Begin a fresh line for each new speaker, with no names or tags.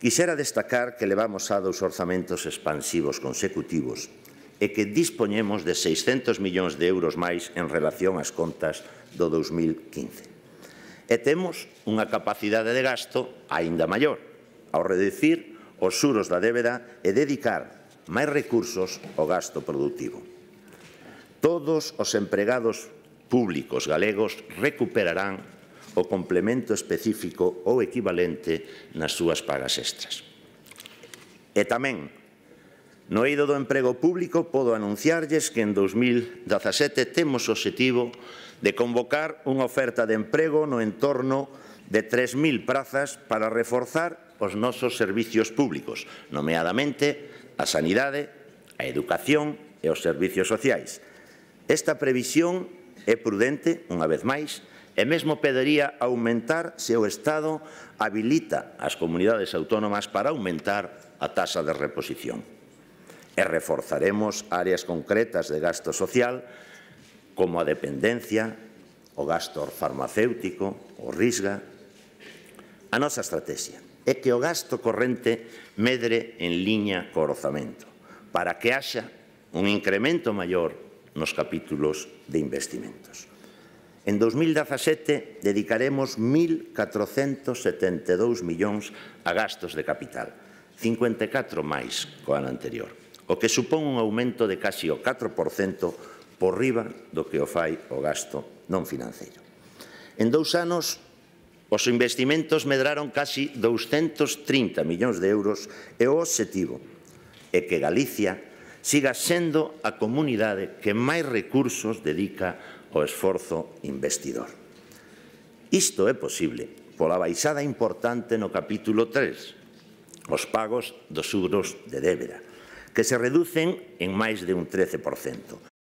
Quisera destacar que levamos a dous orzamentos expansivos consecutivos e que dispoñemos de 600 millóns de euros máis en relación ás contas do 2015. E temos unha capacidade de gasto aínda maior, ao reducir os suros da débeda e dedicar máis recursos ao gasto productivo. Todos os empregados públicos galegos recuperarán o complemento específico ou equivalente nas súas pagas extras. E tamén, no eido do emprego público, podo anunciarlles que en 2017 temos o objetivo de convocar unha oferta de emprego no entorno de 3.000 prazas para reforzar os nosos servicios públicos, nomeadamente a sanidade, a educación e os servicios sociais. Esta previsión é prudente, unha vez máis, e mesmo pediría aumentar se o Estado habilita as comunidades autónomas para aumentar a taxa de reposición. E reforzaremos áreas concretas de gasto social como a dependencia, o gasto farmacéutico, o risga. A nosa estrategia é que o gasto corrente medre en liña co orzamento para que haxa un incremento maior nos capítulos de investimentos. En 2017 dedicaremos 1.472 millóns a gastos de capital, 54 máis co ano anterior, o que supón un aumento de casi o 4% por riba do que o fai o gasto non financeiro. En dous anos, os investimentos medraron casi 230 millóns de euros e o obxectivo é que Galicia siga sendo a comunidade que máis recursos dedica o esforzo investidor. Isto é posible pola baixada importante no capítulo 3, os pagos dos euros de débeda, que se reducen en máis de un 13%.